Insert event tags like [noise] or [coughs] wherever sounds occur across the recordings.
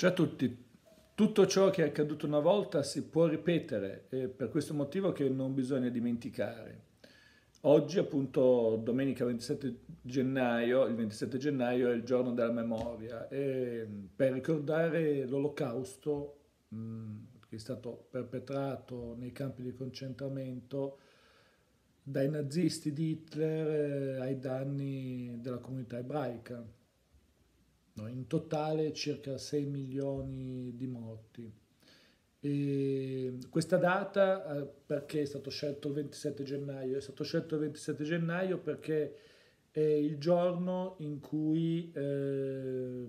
Ciao a tutti, tutto ciò che è accaduto una volta si può ripetere, e per questo motivo che non bisogna dimenticare. Oggi, appunto, domenica 27 gennaio, il 27 gennaio è il giorno della memoria, mm, per ricordare l'olocausto mm, che è stato perpetrato nei campi di concentramento dai nazisti di Hitler eh, ai danni della comunità ebraica in totale circa 6 milioni di morti. E questa data eh, perché è stato scelto il 27 gennaio? È stato scelto il 27 gennaio perché è il giorno in cui eh,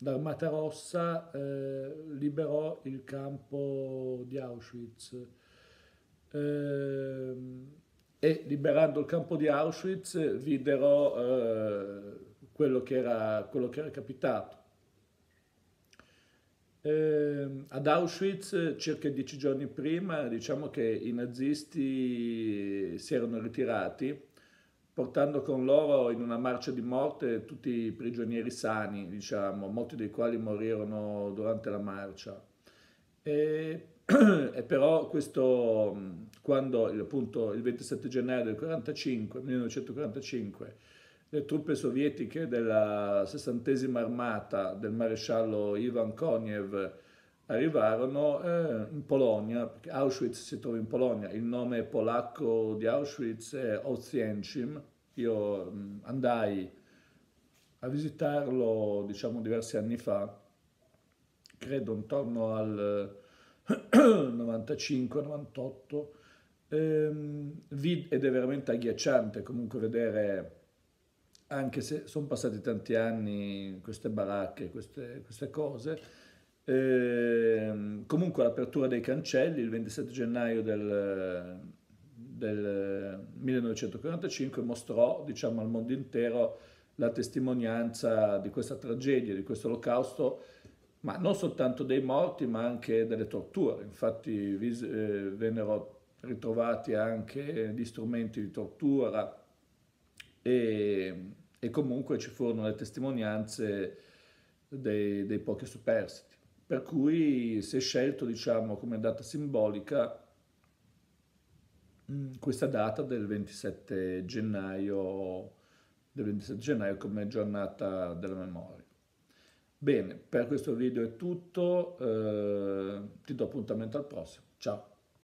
l'Armata Rossa eh, liberò il campo di Auschwitz. Eh, e liberando il campo di Auschwitz eh, videro eh, quello che era, quello che era capitato. Eh, ad Auschwitz circa dieci giorni prima diciamo che i nazisti si erano ritirati portando con loro in una marcia di morte tutti i prigionieri sani, diciamo, molti dei quali morirono durante la marcia. E, [clears throat] e però questo, quando appunto il 27 gennaio del 45, 1945 le truppe sovietiche della sessantesima armata del maresciallo Ivan Koniev arrivarono eh, in Polonia, perché Auschwitz si trova in Polonia, il nome polacco di Auschwitz è Ozienczym, io mh, mm, andai a visitarlo diciamo diversi anni fa, credo intorno al 95-98, [coughs] ehm, ed è veramente agghiacciante comunque vedere anche se sono passati tanti anni, queste baracche, queste, queste cose, eh, comunque l'apertura dei cancelli il 27 gennaio del, del 1945 mostrò diciamo, al mondo intero la testimonianza di questa tragedia, di questo olocausto, ma non soltanto dei morti, ma anche delle torture. Infatti vis- eh, vennero ritrovati anche gli strumenti di tortura e e comunque ci furono le testimonianze dei, dei pochi superstiti. Per cui si è scelto, diciamo, come data simbolica mm, questa data del 27 gennaio, del 27 gennaio come giornata della memoria. Bene, per questo video è tutto, eh, ti do appuntamento al prossimo, ciao!